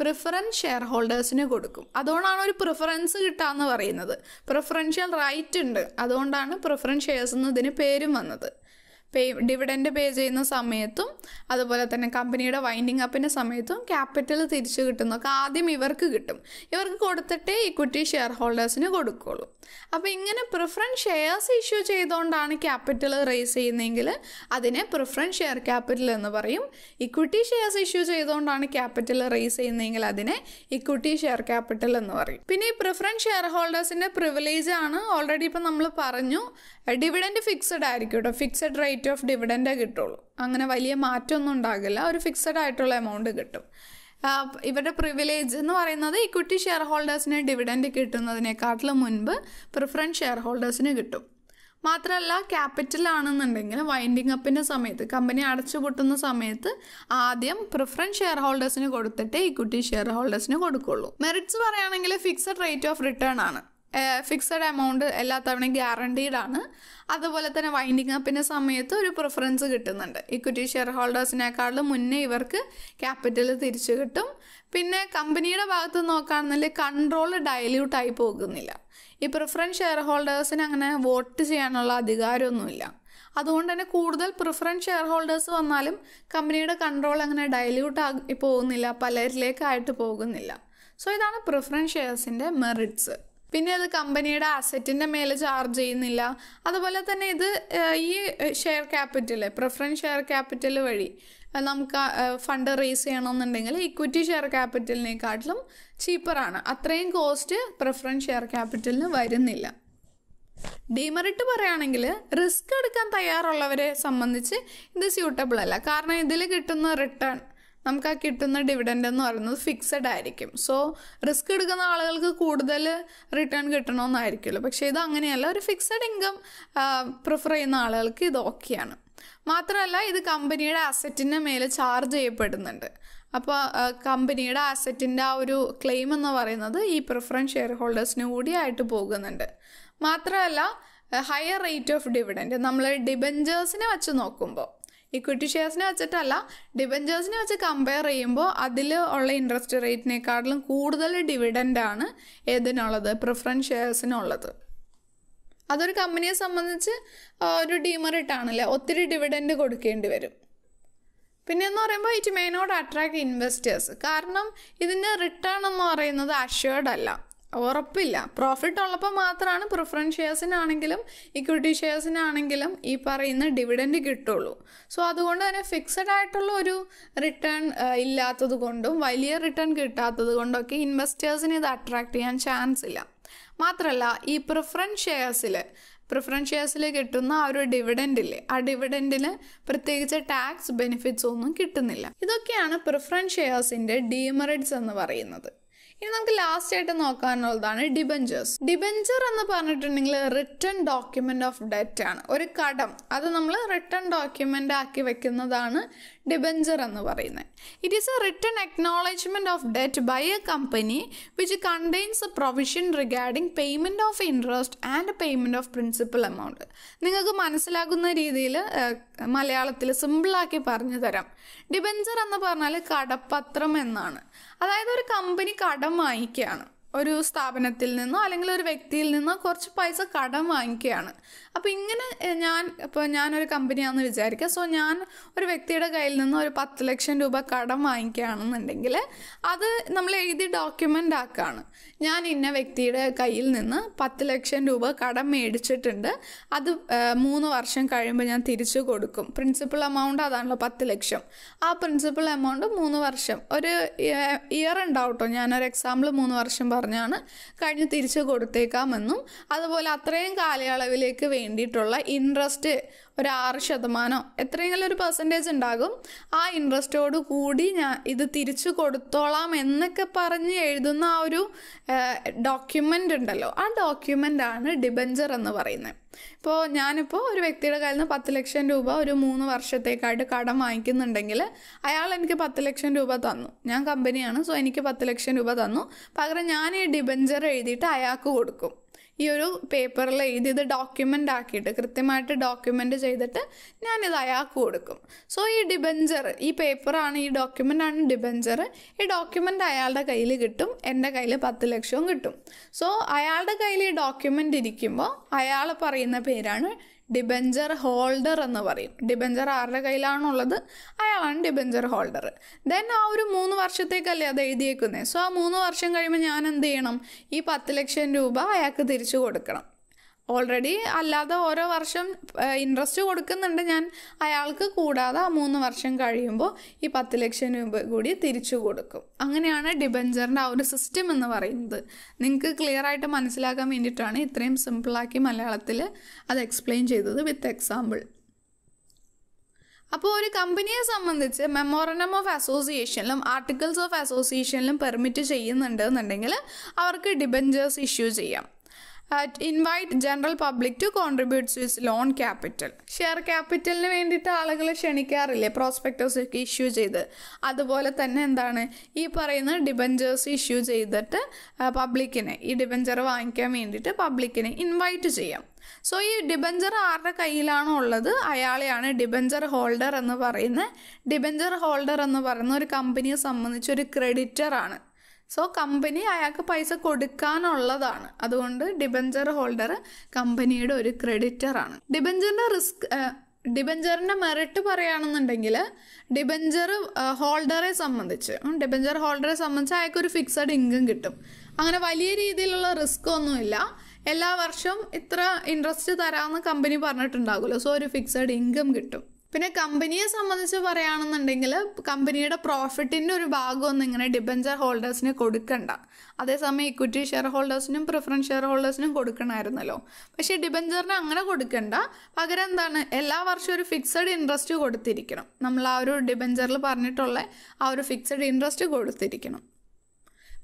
[SPEAKER 1] പ്രിഫറൻസ് ഷെയർ ഹോൾഡേഴ്സിന് കൊടുക്കും അതുകൊണ്ടാണ് ഒരു പ്രിഫറൻസ് എന്ന് പറയുന്നത് പ്രിഫറൻഷ്യൽ റൈറ്റ് ഉണ്ട് അതുകൊണ്ടാണ് പ്രിഫറൻസ് ഷെയർസ് എന്നതിന് പേരും വന്നത് പേ ഡിവിഡൻഡ് പേ ചെയ്യുന്ന സമയത്തും അതുപോലെ തന്നെ കമ്പനിയുടെ വൈൻഡിങ് അപ്പിൻ്റെ സമയത്തും ക്യാപിറ്റൽ തിരിച്ചു കിട്ടുന്നൊക്കെ ആദ്യം ഇവർക്ക് കിട്ടും ഇവർക്ക് കൊടുത്തിട്ടേ ഇക്വിറ്റി ഷെയർ ഹോൾഡേഴ്സിന് കൊടുക്കുകയുള്ളൂ അപ്പോൾ ഇങ്ങനെ പ്രിഫറൻസ് ഷെയർസ് ഇഷ്യൂ ചെയ്തുകൊണ്ടാണ് ക്യാപിറ്റൽ റേസ് ചെയ്യുന്നതെങ്കിൽ അതിനെ പ്രിഫറൻസ് ഷെയർ ക്യാപിറ്റൽ എന്ന് പറയും ഇക്വിറ്റി ഷെയർസ് ഇഷ്യൂ ചെയ്തുകൊണ്ടാണ് ക്യാപിറ്റൽ റേസ് ചെയ്യുന്നതെങ്കിൽ അതിനെ ഇക്വിറ്റി ഷെയർ ക്യാപിറ്റൽ എന്ന് പറയും പിന്നെ ഈ പ്രിഫറൻസ് ഷെയർ ഹോൾഡേഴ്സിൻ്റെ പ്രിവിലേജ് ആണ് ഓൾറെഡി ഇപ്പം നമ്മൾ പറഞ്ഞു ഡിവിഡൻഡ് ഫിക്സഡ് ആയിരിക്കും കേട്ടോ ഫിക്സഡ് റേറ്റ് ഓഫ് ഡിവിഡൻഡേ കിട്ടുള്ളൂ അങ്ങനെ വലിയ മാറ്റമൊന്നും ഉണ്ടാകില്ല ഒരു ഫിക്സഡ് ആയിട്ടുള്ള എമൗണ്ട് കിട്ടും ഇവരുടെ പ്രിവിലേജ് എന്ന് പറയുന്നത് ഇക്വിറ്റി ഷെയർ ഹോൾഡേഴ്സിന് ഡിവിഡൻഡ് കിട്ടുന്നതിനെക്കാട്ടിലും മുൻപ് പ്രിഫറൻസ് ഷെയർ ഹോൾഡേഴ്സിന് കിട്ടും മാത്രമല്ല ക്യാപിറ്റൽ ആണെന്നുണ്ടെങ്കിൽ വൈൻഡിങ് അപ്പിൻ്റെ സമയത്ത് കമ്പനി പൊട്ടുന്ന സമയത്ത് ആദ്യം പ്രിഫറൻസ് ഷെയർ ഹോൾഡേഴ്സിന് കൊടുത്തിട്ടേ ഇക്വിറ്റി ഷെയർ ഹോൾഡേഴ്സിന് കൊടുക്കുള്ളൂ മെറിറ്റ്സ് പറയുകയാണെങ്കിൽ ഫിക്സഡ് റേറ്റ് ഓഫ് റിട്ടേൺ ആണ് ഫിക്സഡ് എമൗണ്ട് എല്ലാ തവണയും ഗ്യാരണ്ടീഡ് ആണ് അതുപോലെ തന്നെ വൈൻഡിങ് അപ്പിൻ്റെ സമയത്ത് ഒരു പ്രിഫറൻസ് കിട്ടുന്നുണ്ട് ഇക്വിറ്റി ഷെയർ ഹോൾഡേഴ്സിനേക്കാളും മുന്നേ ഇവർക്ക് ക്യാപിറ്റൽ തിരിച്ചു കിട്ടും പിന്നെ കമ്പനിയുടെ ഭാഗത്ത് നോക്കുകയാണെന്നില്ല കൺട്രോൾ ഡയല്യൂട്ടായി പോകുന്നില്ല ഈ പ്രിഫറൻസ് ഷെയർ ഹോൾഡേഴ്സിന് അങ്ങനെ വോട്ട് ചെയ്യാനുള്ള അധികാരമൊന്നുമില്ല അതുകൊണ്ട് തന്നെ കൂടുതൽ പ്രിഫറൻസ് ഷെയർ ഹോൾഡേഴ്സ് വന്നാലും കമ്പനിയുടെ കൺട്രോൾ അങ്ങനെ ഡയല്യൂട്ട് ആയി പോകുന്നില്ല പലരിലേക്കായിട്ട് പോകുന്നില്ല സോ ഇതാണ് പ്രിഫറൻസ് ഷെയർസിൻ്റെ മെറിറ്റ്സ് പിന്നെ അത് കമ്പനിയുടെ അസറ്റിൻ്റെ മേലെ ചാർജ് ചെയ്യുന്നില്ല അതുപോലെ തന്നെ ഇത് ഈ share capital preference share capital വഴി നമുക്ക് ഫണ്ട് റേസ് ചെയ്യണമെന്നുണ്ടെങ്കിൽ ഇക്വിറ്റി ഷെയർ ക്യാപിറ്റലിനെക്കാട്ടിലും ചീപ്പറാണ് അത്രയും കോസ്റ്റ് പ്രിഫറൻസ് ഷെയർ ക്യാപിറ്റലിന് വരുന്നില്ല ഡിമെറിറ്റ് പറയുകയാണെങ്കിൽ റിസ്ക് എടുക്കാൻ തയ്യാറുള്ളവരെ സംബന്ധിച്ച് ഇത് സ്യൂട്ടബിൾ അല്ല കാരണം ഇതിൽ കിട്ടുന്ന റിട്ടേൺ നമുക്ക് ആ കിട്ടുന്ന ഡിവിഡൻഡ് എന്ന് പറയുന്നത് ഫിക്സഡ് ആയിരിക്കും സോ റിസ്ക് എടുക്കുന്ന ആളുകൾക്ക് കൂടുതൽ റിട്ടേൺ കിട്ടണമെന്നായിരിക്കുമല്ലോ പക്ഷേ ഇത് അങ്ങനെയല്ല ഒരു ഫിക്സഡ് ഇൻകം പ്രിഫർ ചെയ്യുന്ന ആളുകൾക്ക് ഇത് ഓക്കെയാണ് മാത്രമല്ല ഇത് കമ്പനിയുടെ അസറ്റിൻ്റെ മേലെ ചാർജ് ചെയ്യപ്പെടുന്നുണ്ട് അപ്പോൾ കമ്പനിയുടെ അസറ്റിൻ്റെ ആ ഒരു ക്ലെയിം എന്ന് പറയുന്നത് ഈ പ്രിഫറൻസ് ഷെയർ ഹോൾഡേഴ്സിന് കൂടിയായിട്ട് പോകുന്നുണ്ട് മാത്രമല്ല ഹയർ റേറ്റ് ഓഫ് ഡിവിഡൻറ്റ് നമ്മൾ ഡിബഞ്ചേഴ്സിനെ വെച്ച് നോക്കുമ്പോൾ ഇക്വിറ്റി ഷെയർസിനെ വെച്ചിട്ടല്ല ഡിബഞ്ചേഴ്സിനെ വെച്ച് കമ്പയർ ചെയ്യുമ്പോൾ അതിൽ ഉള്ള ഇൻട്രസ്റ്റ് റേറ്റിനേക്കാളും കൂടുതൽ ഡിവിഡൻ്റാണ് ഏതിനുള്ളത് പ്രിഫറൻസ് ഷെയർസിനുള്ളത് അതൊരു കമ്പനിയെ സംബന്ധിച്ച് ഒരു ഡീമറിറ്റ് ആണല്ലേ ഒത്തിരി ഡിവിഡൻഡ് കൊടുക്കേണ്ടി വരും പിന്നെ എന്ന് പറയുമ്പോൾ ഇറ്റ് മെയിനോട് അട്രാക്ട് ഇൻവെസ്റ്റേഴ്സ് കാരണം ഇതിൻ്റെ റിട്ടേൺ എന്ന് പറയുന്നത് അഷ്വേർഡ് അല്ല ഉറപ്പില്ല പ്രോഫിറ്റ് ഉള്ളപ്പോൾ മാത്രമാണ് പ്രിഫറൻസ് ഷെയർസിനാണെങ്കിലും ഇക്വിറ്റി ഷെയർസിനാണെങ്കിലും ഈ പറയുന്ന ഡിവിഡൻഡ് കിട്ടുള്ളൂ സോ അതുകൊണ്ട് തന്നെ ഫിക്സഡ് ആയിട്ടുള്ള ഒരു റിട്ടേൺ ഇല്ലാത്തത് കൊണ്ടും വലിയ റിട്ടേൺ കിട്ടാത്തത് കൊണ്ടൊക്കെ ഇൻവെസ്റ്റേഴ്സിന് ഇത് അട്രാക്ട് ചെയ്യാൻ ചാൻസ് ഇല്ല മാത്രമല്ല ഈ പ്രിഫറൻസ് ഷെയർസിൽ പ്രിഫറൻസ് ഷെയർസിൽ കിട്ടുന്ന ആ ഒരു ഡിവിഡൻഡില്ലേ ആ ഡിവിഡൻഡിന് പ്രത്യേകിച്ച് ടാക്സ് ബെനിഫിറ്റ്സ് ഒന്നും കിട്ടുന്നില്ല ഇതൊക്കെയാണ് പ്രിഫറൻസ് ഷെയർസിൻ്റെ ഡീമറിറ്റ്സ് എന്ന് പറയുന്നത് ഇനി നമുക്ക് ലാസ്റ്റ് ആയിട്ട് നോക്കാനുള്ളതാണ് ഡിബഞ്ചേഴ്സ് ഡിബഞ്ചർ എന്ന് പറഞ്ഞിട്ടുണ്ടെങ്കിൽ റിട്ടേൺ ഡോക്യുമെന്റ് ഓഫ് ഡെറ്റ് ആണ് ഒരു കടം അത് നമ്മൾ റിട്ടേൺ ഡോക്യുമെന്റ് ആക്കി വെക്കുന്നതാണ് ഡിബഞ്ചർ എന്ന് പറയുന്നത് it is a written acknowledgement of debt by a company which contains a provision regarding payment of interest and payment of principal amount നിങ്ങൾക്ക് മനസ്സിലാകുന്ന രീതിയിൽ മലയാളത്തിൽ സിമ്പിളാക്കി പറഞ്ഞു തരാം ഡിബഞ്ചർ എന്ന് പറഞ്ഞാൽ കടപ്പത്രം എന്നാണ് അതായത് ഒരു കമ്പനി കടം വാങ്ങിക്കുകയാണ് ഒരു സ്ഥാപനത്തിൽ നിന്നോ അല്ലെങ്കിൽ ഒരു വ്യക്തിയിൽ നിന്നോ കുറച്ച് പൈസ കടം വാങ്ങിക്കുകയാണ് അപ്പോൾ ഇങ്ങനെ ഞാൻ ഇപ്പോൾ ഞാനൊരു കമ്പനിയാണെന്ന് വിചാരിക്കുക സോ ഞാൻ ഒരു വ്യക്തിയുടെ കയ്യിൽ നിന്ന് ഒരു പത്ത് ലക്ഷം രൂപ കടം വാങ്ങിക്കുകയാണെന്നുണ്ടെങ്കിൽ അത് നമ്മൾ എഴുതി ഡോക്യുമെൻ്റ് ആക്കുകയാണ് ഞാൻ ഇന്ന വ്യക്തിയുടെ കയ്യിൽ നിന്ന് പത്ത് ലക്ഷം രൂപ കടം മേടിച്ചിട്ടുണ്ട് അത് മൂന്ന് വർഷം കഴിയുമ്പോൾ ഞാൻ തിരിച്ചു കൊടുക്കും പ്രിൻസിപ്പൽ എമൗണ്ട് അതാണല്ലോ പത്ത് ലക്ഷം ആ പ്രിൻസിപ്പൽ എമൗണ്ട് മൂന്ന് വർഷം ഒരു ഇയർ ഉണ്ടാവും ഞാനൊരു എക്സാമ്പിൾ മൂന്ന് വർഷം പറഞ്ഞാണ് കഴിഞ്ഞ് തിരിച്ചു കൊടുത്തേക്കാമെന്നും അതുപോലെ അത്രയും കാലയളവിലേക്ക് വേണ്ടിയിട്ടുള്ള ഇൻട്രസ്റ്റ് ഒരു ആറ് ശതമാനം എത്രയെങ്കിലും ഒരു പെർസെൻറ്റേജ് ഉണ്ടാകും ആ ഇൻട്രസ്റ്റോട് കൂടി ഞാൻ ഇത് തിരിച്ചു കൊടുത്തോളാം എന്നൊക്കെ പറഞ്ഞ് എഴുതുന്ന ആ ഒരു ഡോക്യുമെൻ്റ് ഉണ്ടല്ലോ ആ ആണ് ഡിബഞ്ചർ എന്ന് പറയുന്നത് ഇപ്പോൾ ഞാനിപ്പോൾ ഒരു വ്യക്തിയുടെ കയ്യിൽ നിന്ന് പത്ത് ലക്ഷം രൂപ ഒരു മൂന്ന് വർഷത്തേക്കായിട്ട് കടം വാങ്ങിക്കുന്നുണ്ടെങ്കിൽ അയാൾ എനിക്ക് പത്ത് ലക്ഷം രൂപ തന്നു ഞാൻ കമ്പനിയാണ് സോ എനിക്ക് പത്ത് ലക്ഷം രൂപ തന്നു പകരം ഞാൻ ഈ ഡിബഞ്ചർ എഴുതിയിട്ട് അയാൾക്ക് കൊടുക്കും ഈ ഒരു പേപ്പറിൽ എഴുതി ഇത് ഡോക്യുമെൻ്റ് ആക്കിയിട്ട് കൃത്യമായിട്ട് ഡോക്യുമെൻ്റ് ചെയ്തിട്ട് ഞാനിത് അയാൾക്ക് കൊടുക്കും സോ ഈ ഡിബഞ്ചർ ഈ പേപ്പറാണ് ഈ ഡോക്യുമെൻ്റ് ആണ് ഡിബഞ്ചർ ഈ ഡോക്യുമെൻ്റ് അയാളുടെ കയ്യിൽ കിട്ടും എൻ്റെ കയ്യിൽ പത്ത് ലക്ഷവും കിട്ടും സോ അയാളുടെ കയ്യിൽ ഈ ഡോക്യുമെൻ്റ് ഇരിക്കുമ്പോൾ അയാൾ പറയുന്ന പേരാണ് ഡിബഞ്ചർ ഹോൾഡർ എന്ന് പറയും ഡിബഞ്ചർ ആരുടെ കയ്യിലാണുള്ളത് അയാളാണ് ഡിബഞ്ചർ ഹോൾഡർ ദെൻ ആ ഒരു മൂന്ന് വർഷത്തേക്കല്ലേ അത് എഴുതിയേക്കുന്നത് സോ ആ മൂന്ന് വർഷം കഴിയുമ്പോൾ ഞാൻ എന്ത് ചെയ്യണം ഈ പത്ത് ലക്ഷം രൂപ അയാൾക്ക് തിരിച്ചു കൊടുക്കണം ഓൾറെഡി അല്ലാതെ ഓരോ വർഷം ഇൻട്രസ്റ്റ് കൊടുക്കുന്നുണ്ട് ഞാൻ അയാൾക്ക് കൂടാതെ ആ മൂന്ന് വർഷം കഴിയുമ്പോൾ ഈ പത്ത് ലക്ഷം രൂപ കൂടി തിരിച്ചു കൊടുക്കും അങ്ങനെയാണ് ഡിബഞ്ചറിൻ്റെ ആ ഒരു സിസ്റ്റം എന്ന് പറയുന്നത് നിങ്ങൾക്ക് ക്ലിയർ ആയിട്ട് മനസ്സിലാക്കാൻ വേണ്ടിയിട്ടാണ് ഇത്രയും സിമ്പിളാക്കി മലയാളത്തിൽ അത് എക്സ്പ്ലെയിൻ ചെയ്തത് വിത്ത് എക്സാമ്പിൾ അപ്പോൾ ഒരു കമ്പനിയെ സംബന്ധിച്ച് മെമ്മോറണ്ടം ഓഫ് അസോസിയേഷനിലും ആർട്ടിക്കിൾസ് ഓഫ് അസോസിയേഷനിലും പെർമിറ്റ് ചെയ്യുന്നുണ്ടെന്നുണ്ടെങ്കിൽ അവർക്ക് ഡിബഞ്ചേഴ്സ് ഇഷ്യൂ ചെയ്യാം at invite general public to contribute to loan capital share ക്യാപിറ്റലിന് വേണ്ടിയിട്ട് ആളുകളെ ക്ഷണിക്കാറില്ലേ പ്രോസ്പെക്ടസ് ഒക്കെ ഇഷ്യൂ ചെയ്ത് അതുപോലെ തന്നെ എന്താണ് ഈ പറയുന്ന ഡിബഞ്ചേഴ്സ് ഇഷ്യൂ ചെയ്തിട്ട് പബ്ലിക്കിനെ ഈ ഡിബഞ്ചർ വാങ്ങിക്കാൻ വേണ്ടിയിട്ട് പബ്ലിക്കിനെ ഇൻവൈറ്റ് ചെയ്യാം സോ ഈ ഡിബഞ്ചർ ആരുടെ കയ്യിലാണോ ഉള്ളത് അയാളെയാണ് ഡിബഞ്ചർ ഹോൾഡർ എന്ന് പറയുന്ന ഡിബഞ്ചർ ഹോൾഡർ എന്ന് പറയുന്ന ഒരു കമ്പനിയെ സംബന്ധിച്ച് ഒരു ആണ് സോ കമ്പനി അയാൾക്ക് പൈസ കൊടുക്കാനുള്ളതാണ് അതുകൊണ്ട് ഡിബഞ്ചർ ഹോൾഡർ കമ്പനിയുടെ ഒരു ക്രെഡിറ്ററാണ് ഡിബഞ്ചറിൻ്റെ റിസ്ക് ഡിബഞ്ചറിൻ്റെ മെറിറ്റ് പറയുകയാണെന്നുണ്ടെങ്കിൽ ഡിബഞ്ചർ ഹോൾഡറെ സംബന്ധിച്ച് ഡിബഞ്ചർ ഹോൾഡറെ സംബന്ധിച്ച് അയാൾക്ക് ഒരു ഫിക്സഡ് ഇൻകം കിട്ടും അങ്ങനെ വലിയ രീതിയിലുള്ള റിസ്ക് ഒന്നുമില്ല എല്ലാ വർഷവും ഇത്ര ഇൻട്രസ്റ്റ് തരാമെന്ന് കമ്പനി പറഞ്ഞിട്ടുണ്ടാകുമല്ലോ സോ ഒരു ഫിക്സഡ് ഇൻകം കിട്ടും പിന്നെ കമ്പനിയെ സംബന്ധിച്ച് പറയുകയാണെന്നുണ്ടെങ്കിൽ കമ്പനിയുടെ പ്രോഫിറ്റിൻ്റെ ഒരു ഭാഗമൊന്നും ഇങ്ങനെ ഡിബഞ്ചർ ഹോൾഡേഴ്സിന് കൊടുക്കണ്ട അതേസമയം ഇക്വിറ്റി ഷെയർ ഹോൾഡേഴ്സിനും പ്രിഫറൻസ് ഷെയർ ഹോൾഡേഴ്സിനും കൊടുക്കണമായിരുന്നല്ലോ പക്ഷേ ഡിബഞ്ചറിന് അങ്ങനെ കൊടുക്കണ്ട പകരം എന്താണ് എല്ലാ വർഷവും ഒരു ഫിക്സഡ് ഇൻട്രസ്റ്റ് കൊടുത്തിരിക്കണം നമ്മൾ ആ ഒരു ഡിബഞ്ചറിൽ പറഞ്ഞിട്ടുള്ള ആ ഒരു ഫിക്സഡ് ഇൻട്രസ്റ്റ് കൊടുത്തിരിക്കണം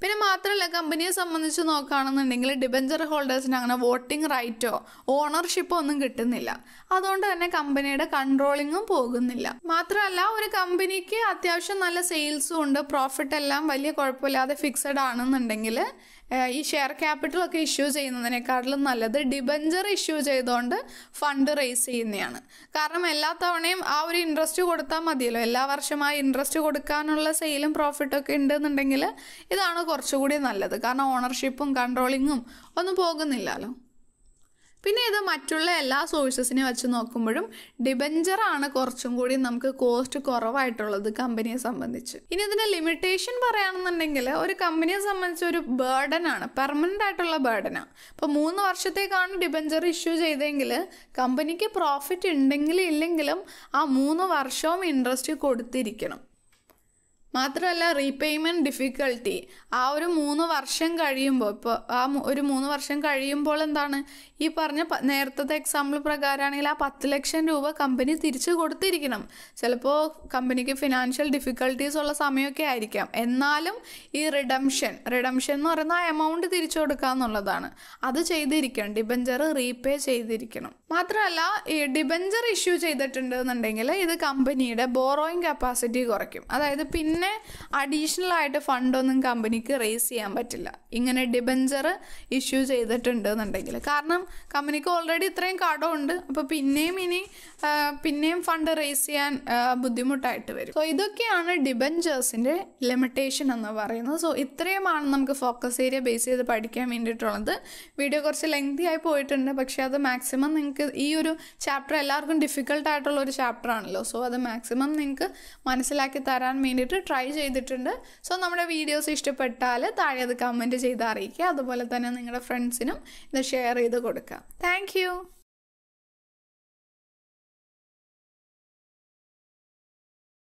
[SPEAKER 1] പിന്നെ മാത്രമല്ല കമ്പനിയെ സംബന്ധിച്ച് നോക്കുകയാണെന്നുണ്ടെങ്കിൽ ഡിബഞ്ചർ ഹോൾഡേഴ്സിന് അങ്ങനെ വോട്ടിംഗ് റൈറ്റോ ഓണർഷിപ്പോ ഒന്നും കിട്ടുന്നില്ല അതുകൊണ്ട് തന്നെ കമ്പനിയുടെ കൺട്രോളിങ്ങും പോകുന്നില്ല മാത്രമല്ല ഒരു കമ്പനിക്ക് അത്യാവശ്യം നല്ല സെയിൽസും ഉണ്ട് പ്രോഫിറ്റ് എല്ലാം വലിയ കുഴപ്പമില്ലാതെ ഫിക്സഡ് ആണെന്നുണ്ടെങ്കിൽ ഈ ഷെയർ ക്യാപിറ്റൽ ഒക്കെ ഇഷ്യൂ ചെയ്യുന്നതിനേക്കാട്ടിലും നല്ലത് ഡിബഞ്ചർ ഇഷ്യൂ ചെയ്തുകൊണ്ട് ഫണ്ട് റേസ് ചെയ്യുന്നതാണ് കാരണം എല്ലാ തവണയും ആ ഒരു ഇൻട്രസ്റ്റ് കൊടുത്താൽ മതിയല്ലോ എല്ലാ വർഷവും ആ ഇൻട്രസ്റ്റ് കൊടുക്കാനുള്ള സെയിലും പ്രോഫിറ്റും ഒക്കെ ഉണ്ടെന്നുണ്ടെങ്കിൽ ഇതാണ് കുറച്ചുകൂടി നല്ലത് കാരണം ഓണർഷിപ്പും കൺട്രോളിങ്ങും ഒന്നും പോകുന്നില്ലല്ലോ പിന്നെ ഇത് മറ്റുള്ള എല്ലാ സോഴ്സസിനെ വെച്ച് നോക്കുമ്പോഴും ഡിബഞ്ചറാണ് കുറച്ചും കൂടി നമുക്ക് കോസ്റ്റ് കുറവായിട്ടുള്ളത് കമ്പനിയെ സംബന്ധിച്ച് ഇനി ഇതിന്റെ ലിമിറ്റേഷൻ പറയുകയാണെന്നുണ്ടെങ്കിൽ ഒരു കമ്പനിയെ സംബന്ധിച്ച് ഒരു ആണ് പെർമനന്റ് ആയിട്ടുള്ള ബേർഡനാണ് അപ്പോൾ മൂന്ന് വർഷത്തേക്കാണ് ഡിബഞ്ചർ ഇഷ്യൂ ചെയ്തെങ്കിൽ കമ്പനിക്ക് പ്രോഫിറ്റ് ഉണ്ടെങ്കിലും ഇല്ലെങ്കിലും ആ മൂന്ന് വർഷവും ഇൻട്രസ്റ്റ് കൊടുത്തിരിക്കണം മാത്രമല്ല റീപേയ്മെൻറ്റ് ഡിഫിക്കൽട്ടി ആ ഒരു മൂന്ന് വർഷം കഴിയുമ്പോൾ ഇപ്പോൾ ആ ഒരു മൂന്ന് വർഷം കഴിയുമ്പോൾ എന്താണ് ഈ പറഞ്ഞ നേരത്തെ എക്സാമ്പിൾ പ്രകാരമാണെങ്കിൽ ആ പത്ത് ലക്ഷം രൂപ കമ്പനി തിരിച്ചു കൊടുത്തിരിക്കണം ചിലപ്പോൾ കമ്പനിക്ക് ഫിനാൻഷ്യൽ ഡിഫിക്കൽട്ടീസ് ഉള്ള സമയമൊക്കെ ആയിരിക്കാം എന്നാലും ഈ റിഡംഷൻ റിഡംഷൻ എന്ന് പറയുന്ന ആ എമൗണ്ട് തിരിച്ചു കൊടുക്കുക എന്നുള്ളതാണ് അത് ചെയ്തിരിക്കണം ഡിബഞ്ചർ റീപേ ചെയ്തിരിക്കണം മാത്രമല്ല ഈ ഡിബഞ്ചർ ഇഷ്യൂ ചെയ്തിട്ടുണ്ടെന്നുണ്ടെങ്കിൽ ഇത് കമ്പനിയുടെ ബോറോയിങ് കപ്പാസിറ്റി കുറയ്ക്കും അതായത് പിന്നെ അങ്ങനെ അഡീഷണൽ ആയിട്ട് ഫണ്ടൊന്നും കമ്പനിക്ക് റേസ് ചെയ്യാൻ പറ്റില്ല ഇങ്ങനെ ഡിബഞ്ചർ ഇഷ്യൂ ചെയ്തിട്ടുണ്ട് എന്നുണ്ടെങ്കിൽ കാരണം കമ്പനിക്ക് ഓൾറെഡി ഇത്രയും കടമുണ്ട് അപ്പോൾ പിന്നെയും ഇനി പിന്നെയും ഫണ്ട് റേസ് ചെയ്യാൻ ബുദ്ധിമുട്ടായിട്ട് വരും സോ ഇതൊക്കെയാണ് ഡിബഞ്ചേഴ്സിൻ്റെ ലിമിറ്റേഷൻ എന്ന് പറയുന്നത് സോ ഇത്രയുമാണ് നമുക്ക് ഫോക്കസ് ഏരിയ ബേസ് ചെയ്ത് പഠിക്കാൻ വേണ്ടിയിട്ടുള്ളത് വീഡിയോ കുറച്ച് ലെങ്തി ആയി പോയിട്ടുണ്ട് പക്ഷേ അത് മാക്സിമം നിങ്ങൾക്ക് ഈ ഒരു ചാപ്റ്റർ എല്ലാവർക്കും ഡിഫിക്കൽട്ടായിട്ടുള്ള ആയിട്ടുള്ള ഒരു ചാപ്റ്റർ ആണല്ലോ സോ അത് മാക്സിമം നിങ്ങൾക്ക് മനസ്സിലാക്കി തരാൻ വേണ്ടിയിട്ട് ട്രൈ ചെയ്തിട്ടുണ്ട് സോ നമ്മുടെ വീഡിയോസ് ഇഷ്ടപ്പെട്ടാൽ താഴെ അത് കമൻറ്റ് ചെയ്ത് അറിയിക്കുക അതുപോലെ തന്നെ നിങ്ങളുടെ ഫ്രണ്ട്സിനും ഇത് ഷെയർ ചെയ്ത് കൊടുക്കുക താങ്ക്